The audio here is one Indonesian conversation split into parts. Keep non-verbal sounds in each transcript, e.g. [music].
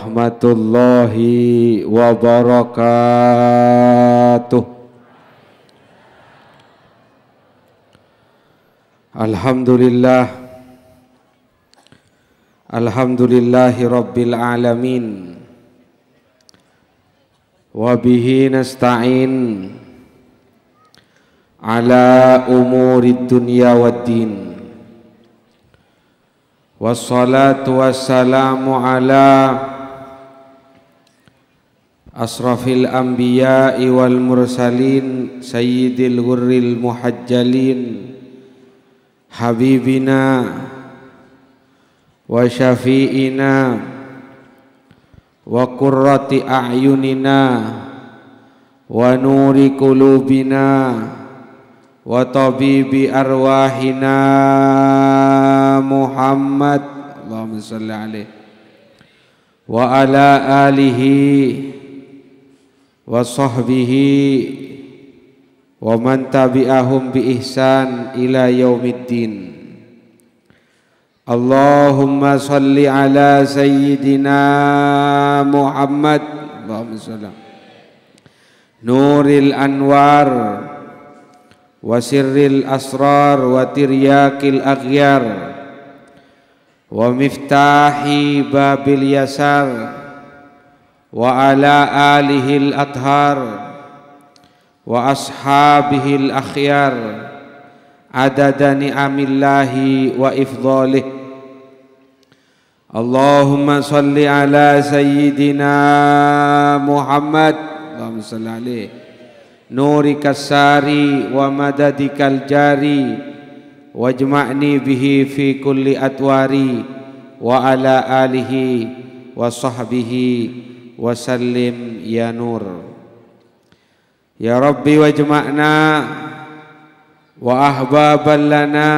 warahmatullahi wabarakatuh Alhamdulillah Alhamdulillahi rabbil alamin Wabihi nasta'in Ala umuri dunya wad din ala. والسلام على أشرف الأنبياء والمرسلين سيد الغر المحجلين حبيبنا وشفيئنا وقرة أعيننا ونور قلوبنا وطبيب أرواحنا محمد اللهم صل عليه وعلى آله وصحبه ومن تبعهم بإحسان إلى يوم الدين اللهم صل على سيدنا محمد اللهم صل نور الأنوار وسر الأسرار وترياك الأغيار ومفتاح باب اليسار وعلى آله الأطهار وأصحابه الأخيار عدد نعم الله وإفضاله اللهم صل على سيدنا محمد اللهم صل عليه نورك الساري ومددك الجاري واجمعني به في كل أتواري وعلى آله وصحبه وسلم يا نور يا ربي واجمعنا وأحبابا لنا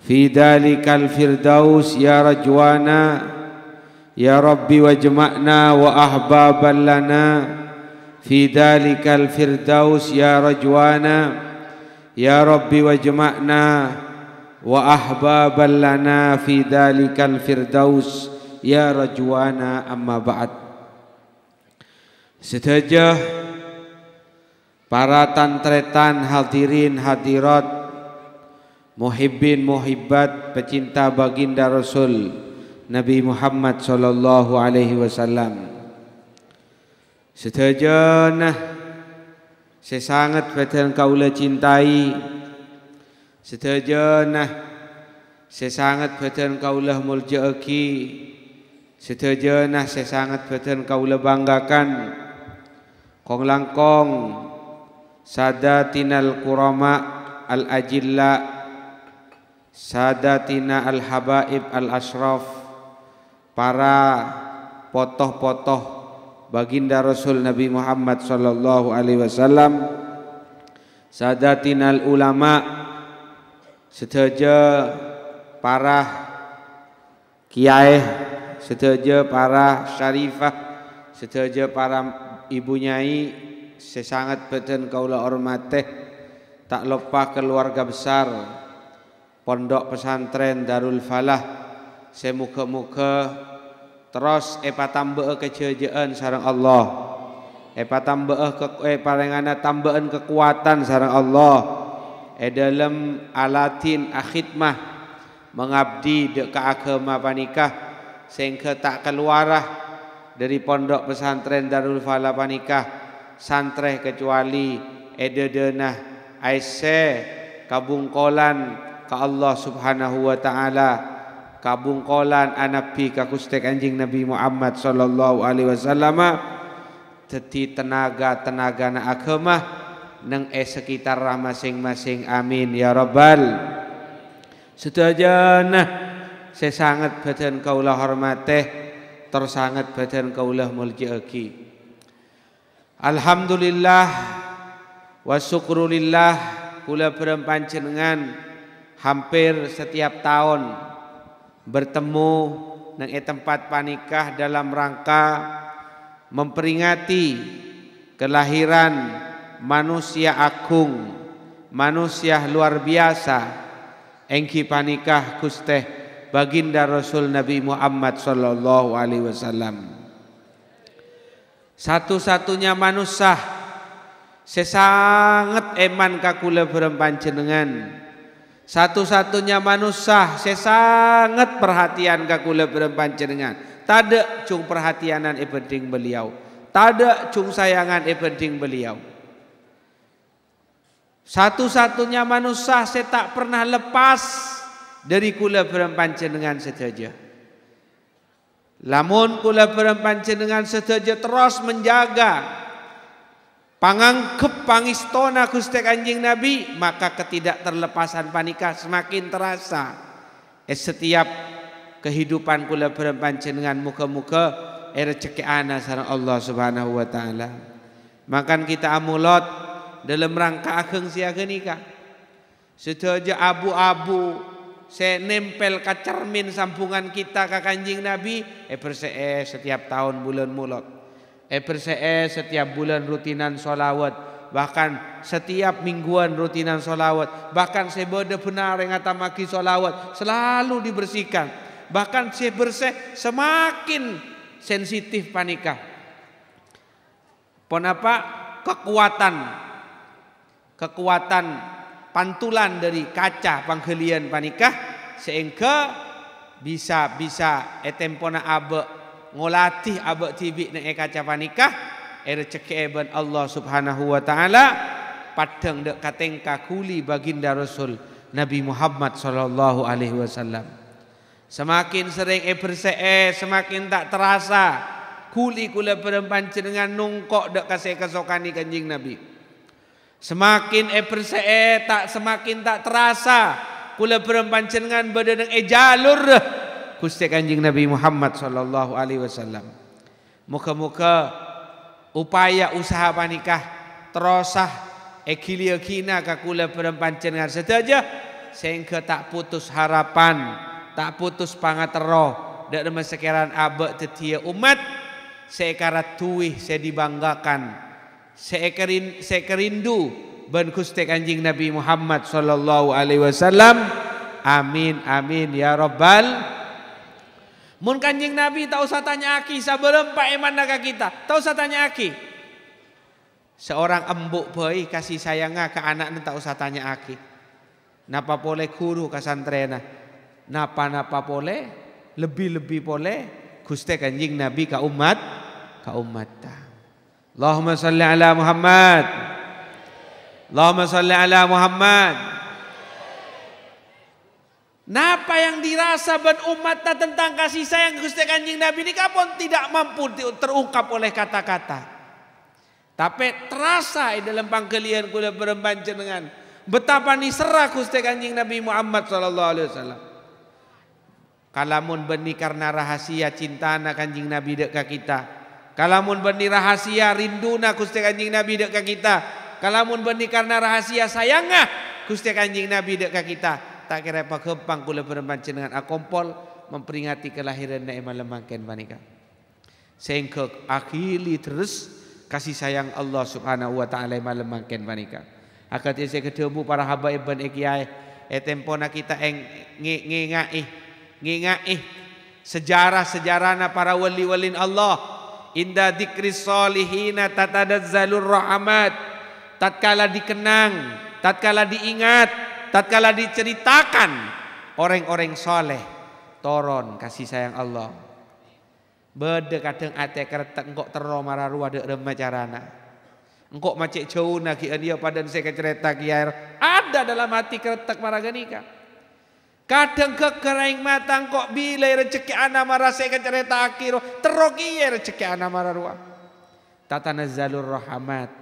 في ذلك الفردوس يا رجوانا يا ربي واجمعنا وأحبابا لنا في ذلك الفردوس يا رجوانا يا ربي واجمعنا وأحبابا لنا في ذلك الفردوس يا رجوانا أما بعد Sedajah para tantretan hadirin hadirat muhibbin muhibbat pecinta baginda Rasul Nabi Muhammad sallallahu alaihi wasallam. Sedaya nah sesangat badan kaula cintai sedaya nah sangat badan kaulah muljaaki sedaya nah sangat badan kaulah banggakan Kong langkong Sadatinal kurama al ajilla Sadatina al habaib al ashraf Para potoh-potoh baginda Rasul Nabi Muhammad sallallahu alaihi wasallam sadatinal ulama sedaja para kiai sedaja para syarifah sedaja para Ibu Nyai sesangat beten kaula hormat teh tak lupa keluarga besar pondok pesantren Darul Falah semuka-muka terus epa tambah kejejaan sarang Allah epa tambah ke epa eh, rengana tambahan kekuatan sarang Allah e dalam alatin akhidmah mengabdi dek ke agama panikah sehingga tak keluarah dari pondok pesantren Darul Falah Panikah santri kecuali Ededena Aise kabungkolan ka Allah Subhanahu wa taala kabungkolan anapi ka kustek anjing Nabi Muhammad sallallahu alaihi wasallam teti tenaga-tenaga na agama nang e eh sekitar masing-masing amin ya rabbal Sedajana saya sangat badan kaulah hormateh tersangat badan kaulah mulji'aki Alhamdulillah wa syukrulillah kula berempan jenengan hampir setiap tahun bertemu neng e tempat panikah dalam rangka memperingati kelahiran manusia agung manusia luar biasa engki panikah gusteh baginda Rasul Nabi Muhammad sallallahu alaihi wasallam. Satu-satunya manusia sesangat eman kakula berempan jenengan. Satu-satunya manusia sesangat perhatian kakula berempan jenengan. Tada cung perhatianan eventing beliau. Tada cung sayangan eventing beliau. Satu-satunya manusia saya tak pernah lepas dari kula perempancen dengan setaja. Lamun kula perempancen dengan setaja terus menjaga pangangkep pangistona kustek anjing Nabi, maka ketidakterlepasan panikah semakin terasa. Eh, setiap kehidupan kula perempancen dengan muka-muka era eh, cekiana sarang Allah Subhanahu wa taala. Makan kita amulot dalam rangka ageng siaga nikah. Setaja abu-abu saya nempel ke cermin sambungan kita ke kanjing Nabi eh persee eh, setiap tahun bulan mulot eh persee eh, setiap bulan rutinan solawat bahkan setiap mingguan rutinan solawat bahkan saya bodoh benar yang maki solawat selalu dibersihkan bahkan saya bersih semakin sensitif panikah apa kekuatan kekuatan pantulan dari kaca pangkelian panikah sehingga bisa-bisa etempona eh, abe ngolatih abe tibi na e eh, kaca panikah e rezeki Allah Subhanahu wa taala padang dek katengka kuli baginda Rasul Nabi Muhammad sallallahu alaihi wasallam semakin sering e bersee semakin tak terasa kuli kula perempuan dengan nungkok dek kasih kesokani kanjing Nabi Semakin eperse e eh, tak semakin tak terasa. Kula berempancengan berdenang e jalur. Kusti kanjing Nabi Muhammad sallallahu alaihi wasallam. Muka-muka upaya usaha panikah terosah ekilio eh, kina kakula berempancengan saja. sehingga tak putus harapan tak putus pangat roh dan sekiran abek tetia umat sekarat tuih saya dibanggakan seekerin sekerindu ben Gusti Kanjeng Nabi Muhammad sallallahu alaihi wasallam. Amin amin ya rabbal Mun Kanjeng Nabi tak usah tanya aki sebelum Pak Iman naga kita. Tak usah tanya aki. Seorang embuk bayi kasih sayangnya ke anaknya tak usah tanya aki. Napa boleh guru kasantrena. Napa-napa boleh. Lebih-lebih boleh. Guste kanjing Nabi ke umat. Ke umat ta. اللهم صل على محمد اللهم صل على محمد Napa yang dirasa ben umatnya tentang kasih sayang Gusti Kanjeng Nabi ini kapan tidak mampu terungkap oleh kata-kata. Tapi terasa dalam pangkelian kula beremban jenengan betapa nisera Gusti Kanjeng Nabi Muhammad sallallahu alaihi wasallam. Kalamun beni karena rahasia cinta anak Kanjeng Nabi dek kita Kalamun benih rahasia rinduna Gusti Kanjeng Nabi dek ke kita. Kalamun benih karena rahasia sayangah Gusti Kanjeng Nabi dek ke kita. Tak kira apa kempang kula berempat dengan akompol memperingati kelahiran Nabi malam lemangken manika. Sengkok akhili terus kasih sayang Allah Subhanahu wa taala malam mangken manika. Akan saya ketemu para habaib ban ekiai eh tempona kita eng ngingai eh. ngingai sejarah sejarahna para wali walin Allah Inda dikri solihina zalur rahmat tatkala dikenang, tatkala diingat, tatkala diceritakan orang-orang soleh toron kasih sayang Allah. Bede kadang ate keretek engkau tero mararua dek remah carana. Engkau macik jauh nagi iya, dia padan saya kecerita kiar. Ada dalam hati keretek maraganika. Kadang kekeraing matang kok bila rezeki anak marah saya cerita akhir terogi ya rezeki anak marah ruang. Tatana zalur rahmat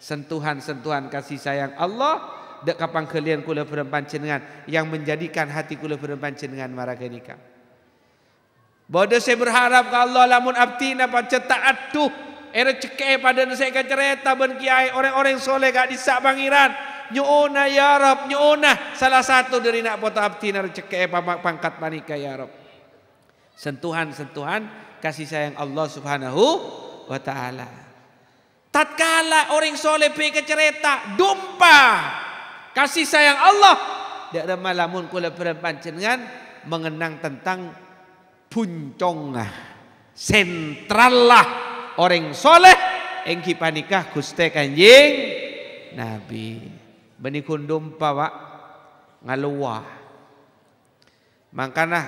sentuhan-sentuhan kasih sayang Allah dek kapang kalian kula berempan jenengan yang menjadikan hati kula berempan jenengan marah kenika. Bodoh saya berharap ke Allah lamun abtina pancet taat tuh Era eh eh, pada saya cerita ben kiai orang-orang soleh gak disak bangiran nyoona ya Rob, salah satu dari nak boto abdi na cekek eh, pangkat panika ya Rob. Sentuhan-sentuhan kasih sayang Allah Subhanahu wa taala. Tatkala orang soleh pergi ke cerita, dumpa kasih sayang Allah. Dak ada malamun kula perempuan jenengan mengenang tentang puncongah Sentralah orang soleh engki panikah guste kanjing Nabi. Bani Kundum pawa ngalua. Makana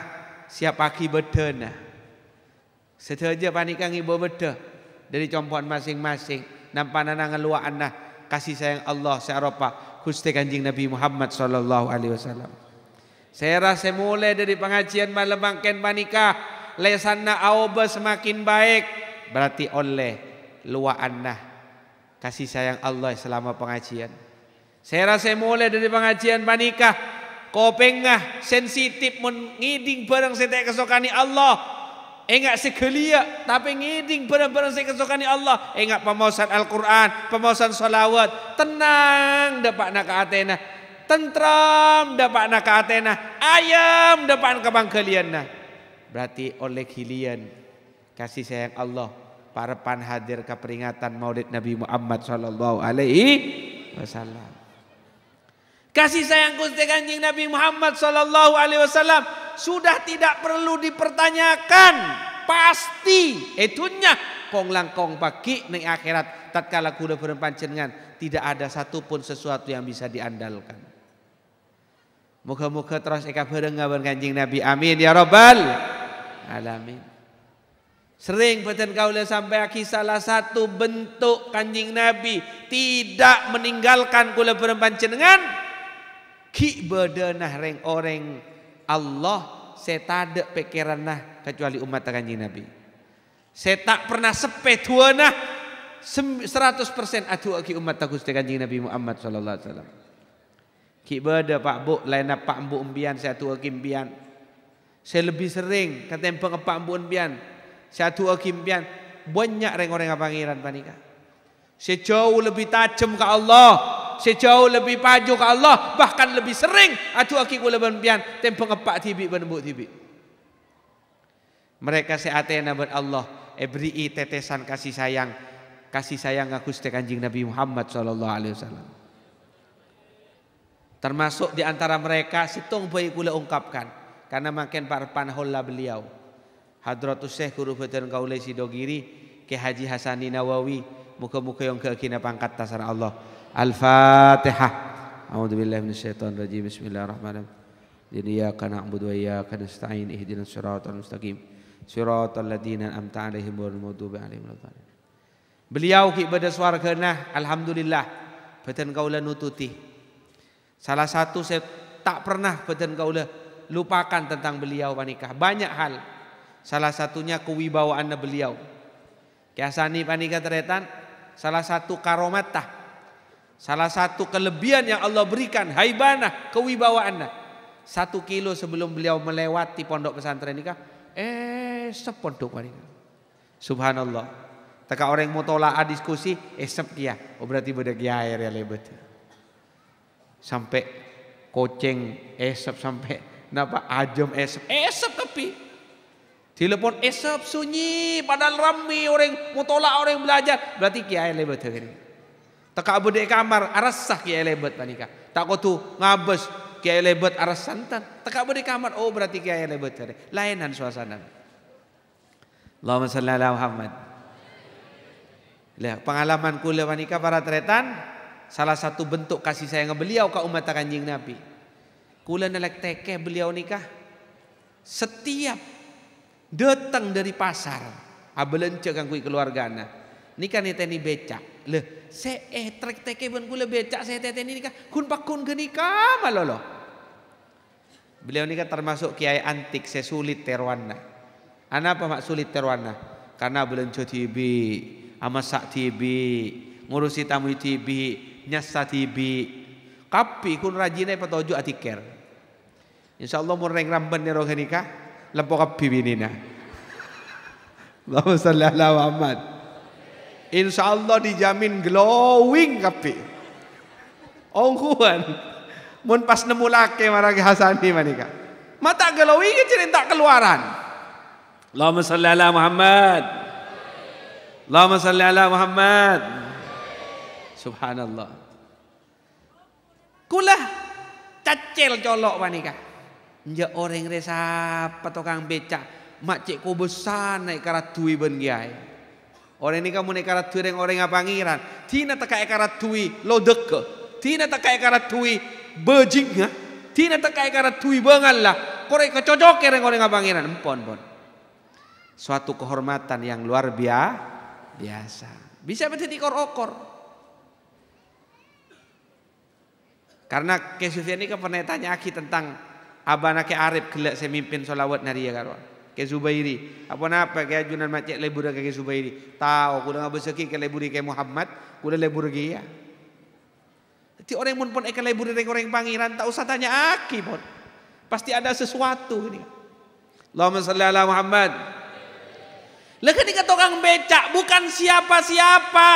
siap aki betena. Seterja panikang ibu bete dari campuran masing-masing. Nampanana ngalua anak. kasih sayang Allah searopa Gusti kanjing Nabi Muhammad sallallahu alaihi wasallam. Saya rasa mulai dari pengajian malam bangken panikah lesana aoba semakin baik berarti oleh anak. kasih sayang Allah selama pengajian. Saya rasa mulai dari pengajian panikah. Kopengah sensitif mengiding barang saya tak kesokani Allah. Enggak sekelia tapi ngiding barang-barang saya kesokani Allah. Enggak pemausan Al-Quran, pemausan salawat. Tenang dapat nak ke Atena. Tentram dapat nak ke Atena. Ayam dapat ke bangkalian nah. Berarti oleh kalian kasih sayang Allah para pan hadir ke peringatan Maulid Nabi Muhammad sallallahu alaihi wasallam. Kasih sayang Gusti Kanjeng Nabi Muhammad sallallahu alaihi wasallam sudah tidak perlu dipertanyakan. Pasti itunya kong langkong bagi ning akhirat tatkala kuda panjenengan tidak ada satupun sesuatu yang bisa diandalkan. Moga-moga terus eka bareng ngabar Kanjeng Nabi. Amin ya robbal alamin. Sering beten kaulah sampai aki salah satu bentuk kanjing Nabi tidak meninggalkan kula berempat jenengan ki bedenah reng orang Allah saya setade nah kecuali umat kanjeng Nabi. Saya tak pernah sepetuanah 100% adu ki umat Gusti kanjeng Nabi Muhammad sallallahu alaihi wasallam. Ki beda Pak Bu, lain Pak Bu umbian saya ki umbian. Saya lebih sering ketempeng Pak Bu umbian. Saya ki umbian banyak reng orang pangeran panika. Saya jauh lebih tajam ke Allah sejauh lebih paju ke Allah bahkan lebih sering atu aki kula banpian tem pengepak tibik benembuk tibi. mereka seatena ben Allah ebri eh, tetesan kasih sayang kasih sayang aku ste kanjing Nabi Muhammad sallallahu alaihi wasallam termasuk di antara mereka situng bayi kula ungkapkan karena makin parpan holla beliau Hadratus Syekh Guru Fatan Kaulai Sidogiri ke Haji Hasani Nawawi muka-muka yang keakina pangkat tasar Allah Al-Fatihah. Billahi A'udzubillahi Rajim. Bismillahirrahmanirrahim. Iyyaka na'budu wa iyyaka nasta'in. Ihdinas siratal mustaqim. Siratal ladzina an'amta 'alaihim ghairil maghdubi 'alaihim waladdallin. Beliau ki pada kena. alhamdulillah. Beten kaula nututi. Salah satu saya tak pernah beten kaula lupakan tentang beliau panikah. Banyak hal. Salah satunya kewibawaan beliau. Kiasani panikah teretan salah satu karomatah Salah satu kelebihan yang Allah berikan, haibanah, kewibawaan. Satu kilo sebelum beliau melewati pondok pesantren nikah, eh sepondok mereka. Subhanallah. Teka orang yang mau tolak diskusi, eh sep dia. Oh berarti beda kiai ya lebet. Sampai koceng esep sampai napa ajem esep esep kepi telepon esep sunyi padahal rami orang mau tolak orang belajar berarti kiai lebet ini Teka abu dek kamar arasah kia lebat panika. kau tu ngabes kia lebat aras santan. Teka abu dek kamar oh berarti kia lebat tadi. Lainan suasana. Allahumma salli ala Muhammad. Lihat pengalaman kula panika para tretan salah satu bentuk kasih sayang beliau ke umat kanjeng Nabi. Kula nelek tekeh beliau nikah setiap datang dari pasar abelen cekang kui keluargana Nikah nih teni becak. Le, se eh trek teke ben kula becak se teni nikah kun pakun malo malolo. Beliau nikah termasuk kiai antik se sulit terwana. Anak apa mak sulit terwana? Karena belenco TV, amasak TV, ngurusi tamu TV, nyasa TV. Kapi kun rajinai patojo atiker. Insyaallah mureng ramban nero nikah lempo kapi binina. [laughs] Allahumma salli ala Muhammad. Insya Allah dijamin glowing kapi. Ongkuan. Mun pas nemu laki maragi Hasani manika. Mata glowing ya cerita keluaran. Allahumma salli ala Muhammad. Allahumma salli ala Muhammad. Subhanallah. Kulah cacil colok manika. Nja orang resap petokang beca. Mak cik naik karatui ben giai. Orang ini kamu nekarat tuwi reng orang pangeran. Tina teka ekarat tuwi lo deke. Tina teka tui tuwi bejingnya. Tina teka ekarat tuwi bangal lah. Korek kecocok reng orang pangeran. Empon pon. Suatu kehormatan yang luar biasa. Biasa. Bisa berarti dikor-okor. Karena Ke Sufyan ini kan pernah tanya aki tentang abana ke Arab kelak saya mimpin solawat nari ya ke Zubairi apa napa ke ajunan macet lebur ke Zubairi tahu kuda ngabur seki ke lebur ke Muhammad kuda lebur ke ya ti orang pun pun ekan lebur dengan orang pangeran tak usah tanya aki pun pasti ada sesuatu ini Allahumma salli ala Muhammad Lekan ni orang becak bukan siapa-siapa.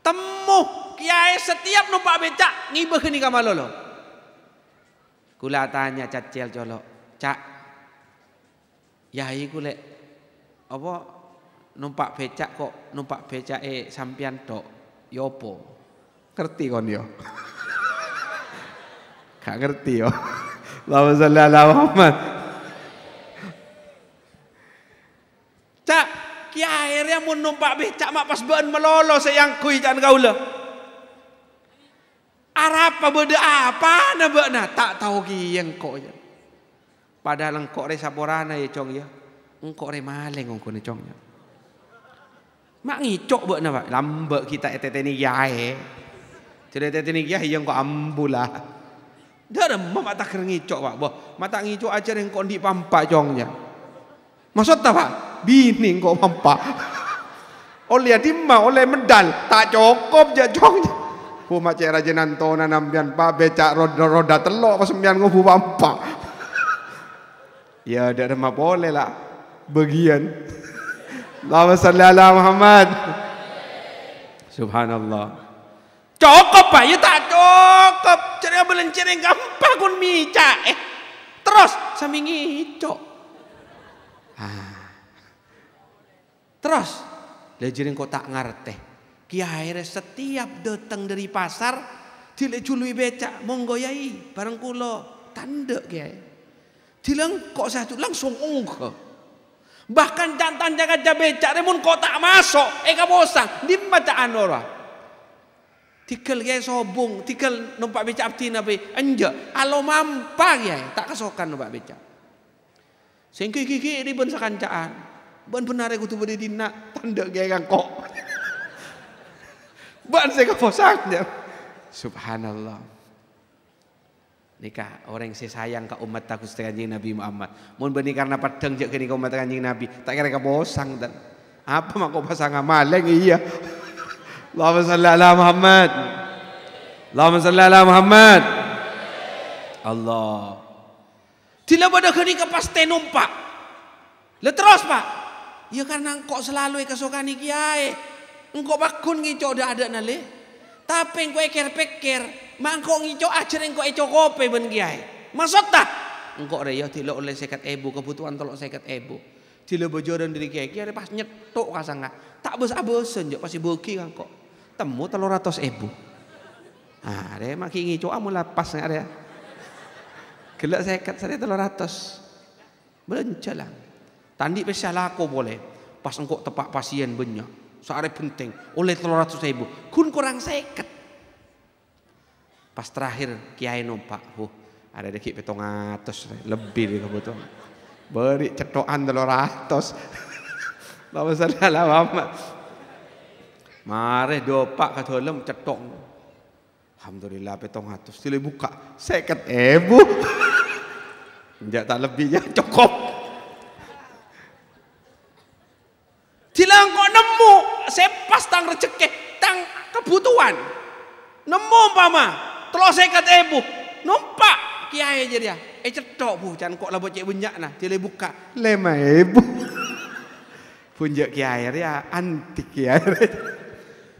Temu kiai setiap numpak becak ngibeh ni kamalolo. Kula tanya cacil colok. Cak, yai ku lek apa numpak becak kok numpak becake sampean tok ya apa? Ngerti kon yo? [laughs] Gak ngerti yo. [laughs] Allahumma sholli ala Muhammad. Cak, kia akhirnya mau numpak becak mak pas ben melolo sayang kui jangan kau lah. Arab apa beda apa na nah, tak tahu ki yang kok. Ya. Padahal engkau re saborana ya cong ya. Engkau re maling engkau ni cong ya. Mak ngicok buat napa? Lambek kita etet ini yae. Jadi etet ini yae yang kau ambula. Dah mama tak kering ngicok pak. Boh, mata ngicok aja yang kau di pampa congnya. Maksud tak pak? Bini kau pampa. [laughs] oleh timba, oleh medal, tak cukup je congnya. bu macam raja nantona nambian pa becak roda roda telok pas sembilan kau bu pampa. Ya ada mah boleh lah. Bagian. Allahumma salli ala Muhammad. Subhanallah. Cukup Pak, ya tak cukup. Cari belen cari gampang kun mica. Eh, terus sambil ngicok. Ah. Terus, lejerin kok tak ngerti. Kiai setiap datang dari pasar, dilejului beca, monggo yai, bareng kulo, tanduk kiai. Dilengkok satu langsung ungkep. Bahkan jantan jaga jabecak mun kok tak masuk, eh bosan, di bacaan orang. Tikel kiai sobung, tikel numpak becak abdi nabi, anja, alo mampang kiai, tak kesokan numpak becak. Sengki kiki di ben sakancaan, ben benar aku tuh beri dina, tanda kiai kan kok. [laughs] ben saya keposannya. Subhanallah nikah orang si sayang ke umat tak Kanjeng Nabi Muhammad mun benih karena padeng jek kene umat Kanjeng Nabi tak kira kebosang dan apa mak pasang amaleng iya [laughs] Allahumma shalli ala Muhammad Allahumma shalli ala Muhammad Allah Tidak pada kini ke pas tenum Le terus pak Ya karena engkau selalu kesukaan iki ae Engkau bakun ngicok ada ada nale tapi engko pikir-pikir, mangko ngico ajar engko eco kope ben kiai. Masuk tak? Engko re yo ya, dilok oleh seket ebu kebutuhan tolok seket ebu. Dilok bojoran diri kiai kiai pas nyetok kasanga. Tak bos abosen yo pasti bogi kan kok. Temu telur ratus ebu. Ah, re maki ngico amu ah, lapas nggak ada. Gelak seket saya telur ratus. Belencalang. Tandi pesalaku boleh. Pas engkau tepak pasien banyak soare penting oleh saya ribu kun kurang seket pas terakhir kiai numpak huh ada dikit petong atas lebih di kebutuhan beri cetokan 300 lama [laughs] salah lama mare dopak katolem cetok Alhamdulillah petong atas sila buka seket ebu Enggak [laughs] tak lebihnya cukup sepas tang rezeki, tang kebutuhan. Nemu umpama, telo kata ibu numpak kiai aja dia. Eh cetok bu, jangan kok labot cek bunyak nah, cile buka. Lema ibu Punjak [laughs] kiai ya, antik kiai.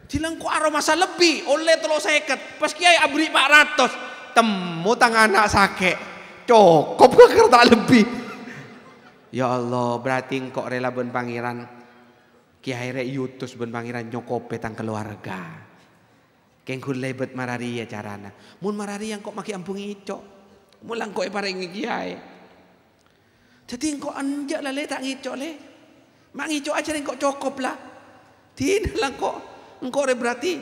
Cilang kok aroma masa lebih oleh telo seket, pas kiai abri 400. Temu tang anak sakit cukup [laughs] kok kereta lebih. Ya Allah, berarti engkau rela bun pangeran kihaire yutus iya ben pangeran nyokope tang keluarga. Kengkul lebet marari ya carana. Mun marari yang kok maki ampung ico. Mulang kok parengi kiai. Jadi engkau anjak lah le tak ngico le. Mak ngico aja engkau cukup lah. Tidak lah kok. Engkau berarti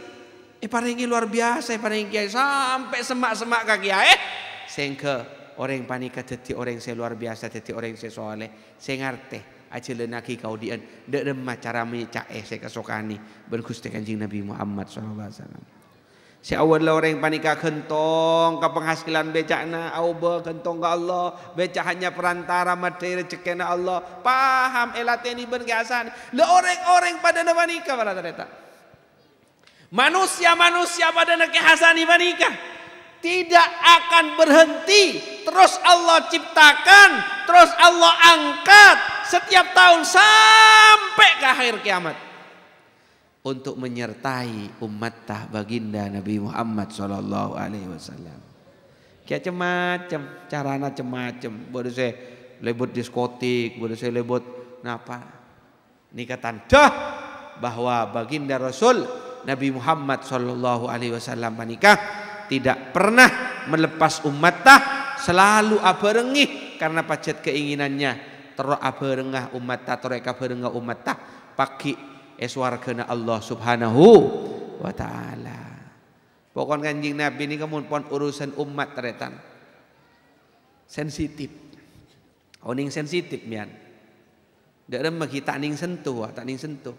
eh luar biasa eh kiai sampai semak-semak kaki kiai. Eh? Sengke orang panika jadi orang saya luar biasa teti orang saya soleh. Saya ngerti aja leunaki kaudian deu mah cara me cae eh, sekasokani bergusti kanjing Nabi Muhammad sallallahu alaihi wasallam Si awal lah orang panika kentong ke penghasilan becakna awal kentong ke Allah becak hanya perantara materi cekena Allah paham elateni eh, ben gasan le orang-orang pada na panikah pada ternyata manusia-manusia pada na kehasani panikah tidak akan berhenti terus Allah ciptakan terus Allah angkat setiap tahun sampai ke akhir kiamat untuk menyertai umat tah baginda Nabi Muhammad Shallallahu Alaihi Wasallam. Kayak macam carana macam Bodoh saya lebut diskotik, bodoh saya lebut apa? nikatan dah bahwa baginda Rasul Nabi Muhammad Shallallahu Alaihi Wasallam menikah tidak pernah melepas umat tah selalu abarengi karena pacet keinginannya tero abeurengah umat ta tore kabeurengah umat ta pagi es wargana Allah subhanahu wa ta'ala pokon kanjing Nabi ini kemudian urusan umat teretan sensitif oning sensitif mian Derem kita ning sentuh, tak ning sentuh.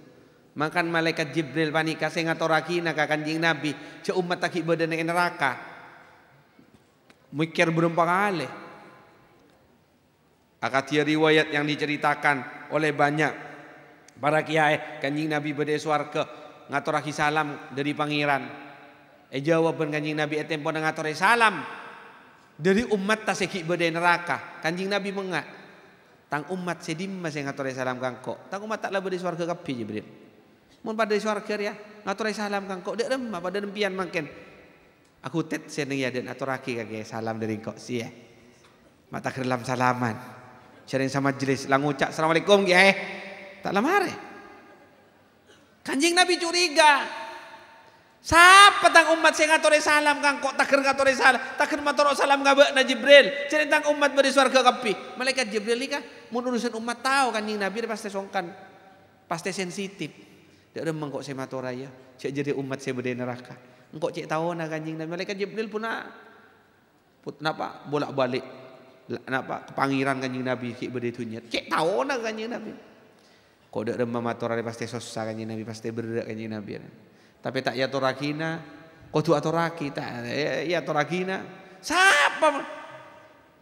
Makan malaikat Jibril panika sing ngaturaki naka kanjing Nabi, seumat umat tak ibadah neraka. Mikir berapa kali. Akadia riwayat yang diceritakan oleh banyak para kiai kanjeng Nabi bade swarga ngaturaki salam dari pangeran. E eh, jawab kanjeng Nabi etempo eh, ngatur salam dari umat taseki bade neraka. Kanjeng Nabi mengak tang umat sedim sing ngatur salam kangko. Tang umat taklah bade swarga kapi Jibril. Mun pada swarga ya ngatur salam kangko dek bapak pada dempian makin. Aku tet seneng ya dan ngaturaki kagai salam dari kok sih ya. Mata kerlam salaman sharing sama jelis lang ngucap assalamualaikum ya eh tak lamare kanjing nabi curiga siapa tang umat saya ngatore salam kang kok taker ngatore salam taker matoro salam ngabe na Jibril cerita umat beri swarga kapi malaikat Jibril ni kah mau urusan umat tahu kanjing nabi pasti songkan pasti sensitif dia ada mengkok saya matora ya cek jadi umat saya berdaya neraka engkau cek tahu nah kanjing nabi malaikat Jibril puna put napa bolak balik napa kepangiran kanjeng Nabi ki bede tunya. Cek taona kanjeng Nabi. Kode remah matora pasti sosa kanjeng Nabi pasti berdek kanjeng Nabi. Tapi tak ya torakina, kodu atoraki tak ya, ya torakina. Siapa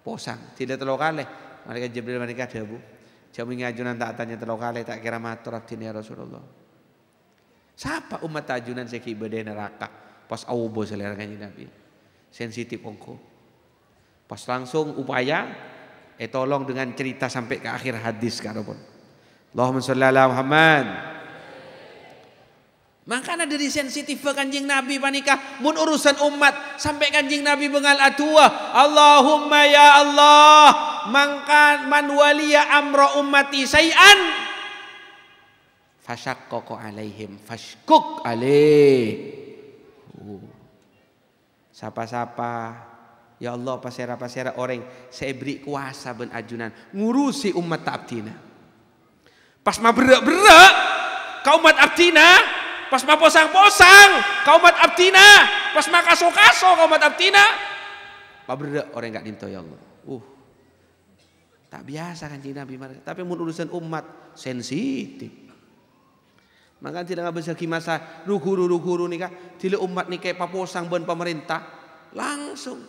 posang tidak terlalu kali. Mereka Jibril mereka ada bu. Jamin ngajunan tak tanya terlalu kali tak kira matur abdini ya Rasulullah. Siapa umat ajunan seki bede neraka pas awu selera kanji Nabi. Sensitif ongko. Pas langsung upaya eh tolong dengan cerita sampai ke akhir hadis kalaupun. Allahumma sholli ala Muhammad. Makanya dari sensitif kanjing Nabi panikah mun urusan umat sampai kanjing Nabi bengal atua Allahumma ya Allah mangkan man waliya amra ummati sayan fasyaqqaqa alaihim fashkuk alaih. Uh. Sapa-sapa Ya Allah pasera-pasera orang saya beri kuasa ben ajunan ngurusi umat abdina. Pas ma berak-berak kau umat abdina, pas ma posang-posang kau umat abdina, pas ma kaso-kaso kau umat abdina. Pak berak orang gak dinto ya Allah. Uh. Tak biasa kan Cina Tapi mun urusan umat sensitif. Maka tidak bisa kimasa ruguru-ruguru kak. Tidak umat nih kayak paposang ben pemerintah langsung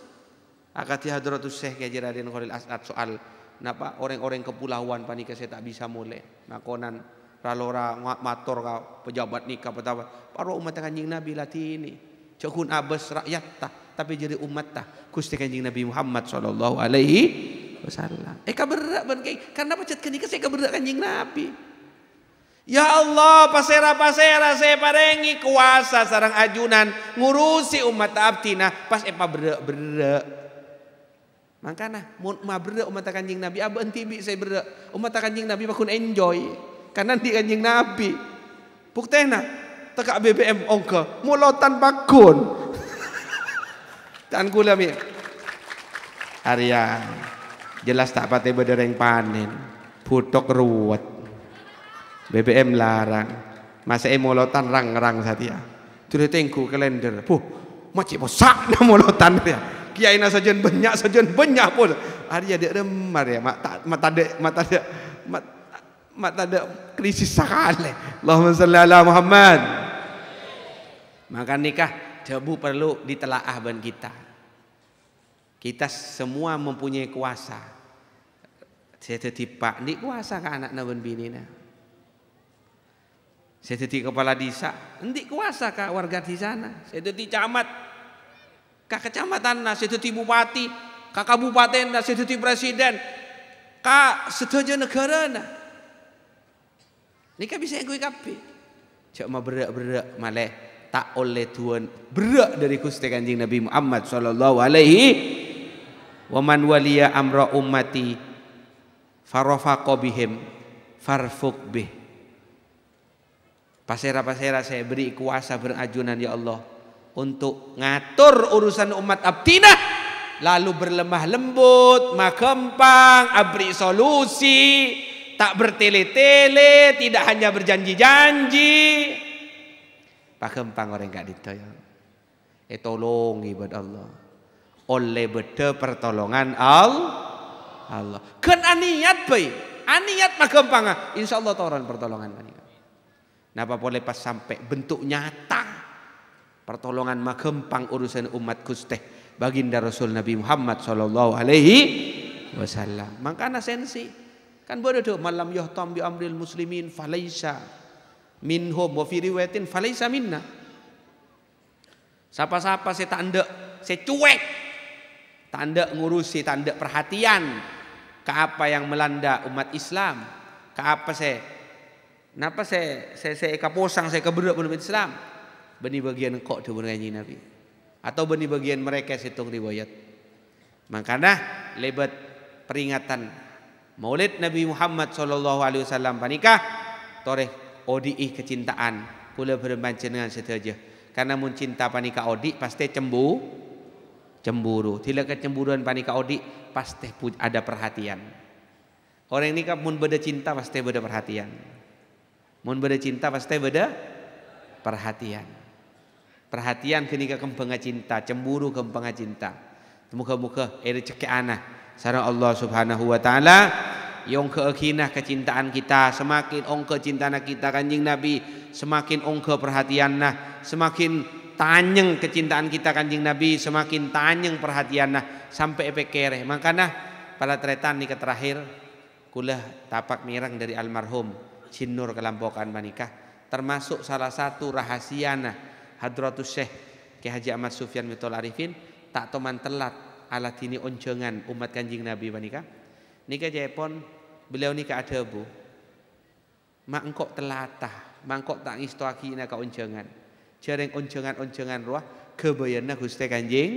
Akati hadratus Syekh Haji Raden Khalil Asad soal napa orang-orang kepulauan panika saya tak bisa mulai. Nakonan ralora motor ka pejabat nikah petapa. Paro umat kanjing Nabi latini. Cekun abes rakyat ta tapi jadi umat ta. Gusti kanjing Nabi Muhammad sallallahu alaihi wasallam. Eh kaberak ban kai. Karena pacet kenika saya kaberak kanjing Nabi. Ya Allah, pasera-pasera saya parengi kuasa sarang ajunan ngurusi umat abtina pas epa bere -ber. Maka nah, ma berda umat kanjing Nabi, abang ah, enti bi saya berdoa Umat kanjing Nabi makun enjoy. Karena di kanjing Nabi. Buktena, teka BBM ongke, mulotan pakun. Dan [laughs] kula mi. Arya, jelas tak pati bedereng panen. putok ruwet. BBM larang. Masa emolotan eh rang-rang satia. Tuh kalender. Puh, macam bosak na mulotan dia kiaina sajian banyak sajian banyak pun hari ada remar ya mata tak ada mata ada tak ada krisis sekali Allahumma salli ala Muhammad maka nikah jabu perlu ditelaah ban kita kita semua mempunyai kuasa saya jadi pak ini kuasa ke anak bini binina saya jadi kepala desa nanti kuasa ke warga di sana saya jadi camat ke kecamatan nasihati bupati, ke kabupaten nasihati presiden, ke setuju negara. Ini nah. kan bisa gue kapi. Cak ma berak-berak malah tak oleh tuan berak dari Gusti Kanjeng Nabi Muhammad sallallahu alaihi waman waliya amra ummati farafaqo bihim farfuq bih. Pasera-pasera saya beri kuasa berajunan ya Allah untuk ngatur urusan umat abdina lalu berlemah lembut makempang abri solusi tak bertele-tele tidak hanya berjanji-janji pakempang orang enggak ditoyo ya. eh tolong ibadah Allah oleh beda pertolongan Allah Allah kan niat aniat baik aniat makempang insya Allah toran pertolongan aniat Napa boleh pas sampai bentuk nyata pertolongan magempang urusan umat kusteh baginda Rasul Nabi Muhammad sallallahu alaihi wasallam. Mangkana sensi kan bodoh malam yohtam bi amril muslimin falaisa minhum wa fi riwayatin falaisa minna. siapa siapa saya tanda, saya cuek. Tanda ngurusi, tanda perhatian ke apa yang melanda umat Islam, ke apa saya Kenapa saya saya saya kaposang saya keberat umat Islam? benih bagian kok tu Nabi. Atau benih bagian mereka situng riwayat. Makanya lebat peringatan Maulid Nabi Muhammad sallallahu alaihi wasallam panikah toreh odiih kecintaan kula berpanjenengan saja. Karena mun cinta panika odi pasti cemburu cemburu. Tidak kecemburuan panika odi pasti ada perhatian. Orang ini mun beda cinta pasti beda perhatian. Mun beda cinta pasti beda perhatian. Perhatian kenika kempengah cinta, cemburu kempengah cinta. Muka-muka air cekik anah. Sana Allah subhanahu wa ta'ala. Yang keakinah kecintaan kita semakin ongke cintaan kita kanjing Nabi. Semakin ongke perhatian nah. Semakin tanyeng kecintaan kita kanjing Nabi. Semakin tanyeng perhatian nah. Sampai efek kereh. Makanya pada teretan ini terakhir. Kulah tapak mirang dari almarhum. Cinur kelampokan manikah. Termasuk salah satu nah. Hadratus Syekh Ki Haji Ahmad Sufyan Mitol Arifin tak toman telat alat ini oncengan umat kanjing Nabi Banika. Nika Jepon beliau nika ada bu. Mak engkau telatah, mak engkau tak istoaki nak oncengan. Jaring oncengan oncengan ruah kebayana gusti kanjing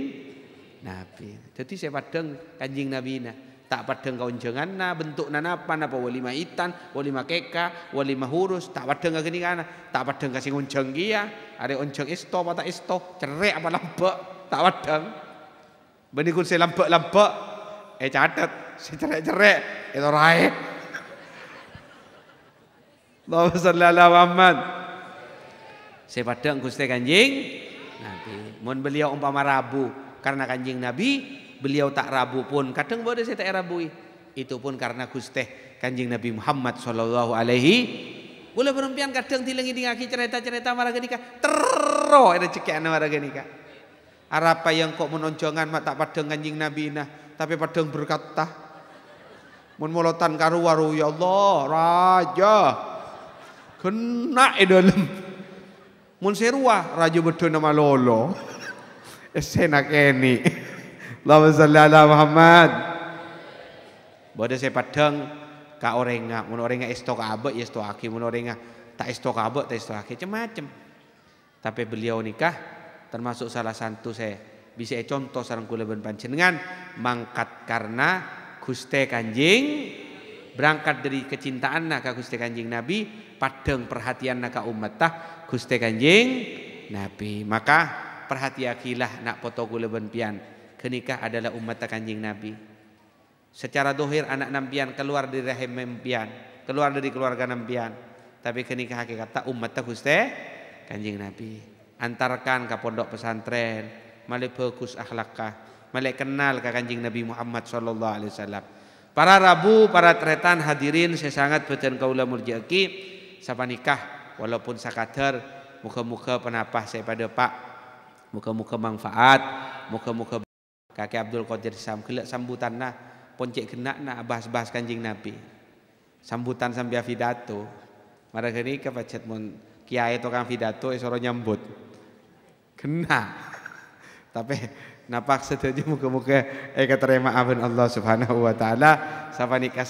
Nabi. Jadi saya padang kanjing Nabi nah. tak padang kau jenganna bentuk nana apa napa wali maitan wali makeka wali hurus tak padang gini kana tak padang kasih onjeng kia ya. ada onjeng isto apa tak isto cerai apa lambek tak padang benikun saya lambek lambek eh catat si cerai itu eh, rai Allahumma sholli ala Muhammad saya padang gusti kanjing nanti mohon beliau umpama rabu karena kanjing Nabi beliau tak rabu pun kadang boleh saya tak rabui itu pun karena gusteh kanjeng Nabi Muhammad Shallallahu Alaihi boleh perempuan kadang tilengi di ngaki cerita-cerita marah nikah terro ada cekik anak marah nikah Arapa yang kok menonjongan mak tak padang kanjeng Nabi nah tapi padang berkata mun molotan karu waru ya Allah raja kena e mun seruah raja bedo nama lolo [laughs] esenak ini Allahumma shalli ala Muhammad. Bodoh saya padang ka orenga, mun orenga isto ka abe ya isto aki, mun orenga tak isto ka abe tak isto aki, macam-macam. Tapi beliau nikah termasuk salah satu saya bisa contoh sarang kula ben panjenengan mangkat karena Guste kanjing, berangkat dari kecintaan ke Guste kanjing Nabi padang perhatian ka umat tah Guste kanjing Nabi maka perhatiakilah nak foto kula ben pian kenikah adalah umat kanjeng Nabi. Secara dohir anak nampian keluar dari rahim nampian, keluar dari keluarga nampian. Tapi kenikah hakikat tak umat tak kanjing Nabi. Antarkan ke pondok pesantren, malih bagus akhlakah, malih kenal ke kanjeng Nabi Muhammad sallallahu alaihi wasallam. Para rabu, para tretan hadirin saya sangat beten kaula murjiaki sapa nikah walaupun sakader, muka-muka penapah saya pada Pak muka-muka manfaat muka-muka kakek Abdul Qadir Sam kelak sambutan nah poncek kena nah bahas-bahas kanjing Nabi sambutan sambil pidato marah kini kepacet mon kiai tukang pidato esoro eh, nyambut kena [laughs] tapi napak setuju muka-muka eh rema abun Allah subhanahu wa ta'ala sapa nikah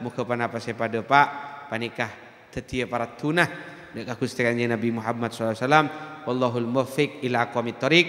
muka panapa sepa pak panikah tetia para tunah Nek aku Nabi Muhammad SAW Wallahul mufiq ila aqwamit tariq